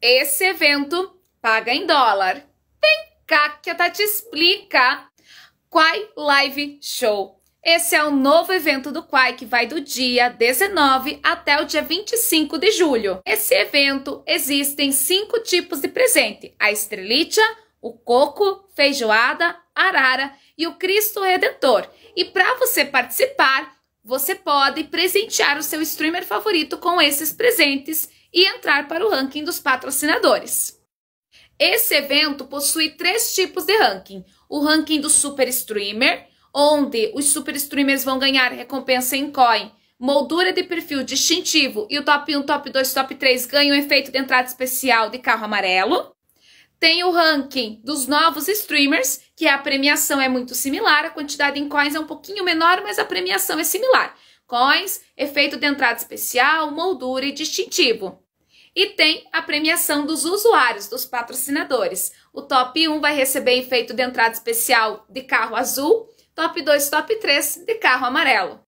Esse evento paga em dólar. Vem cá que a Tati tá explica. Quai Live Show. Esse é o novo evento do Quai que vai do dia 19 até o dia 25 de julho. Esse evento existem cinco tipos de presente: a estrelítia, o coco, feijoada, arara e o Cristo Redentor. E para você participar, você pode presentear o seu streamer favorito com esses presentes e entrar para o ranking dos patrocinadores. Esse evento possui três tipos de ranking: o ranking do super streamer, onde os super streamers vão ganhar recompensa em coin, moldura de perfil distintivo e o top 1, top 2, top 3 ganham efeito de entrada especial de carro amarelo. Tem o ranking dos novos streamers, que a premiação é muito similar, a quantidade em coins é um pouquinho menor, mas a premiação é similar. Coins, efeito de entrada especial, moldura e distintivo. E tem a premiação dos usuários, dos patrocinadores. O top 1 vai receber efeito de entrada especial de carro azul, top 2, top 3 de carro amarelo.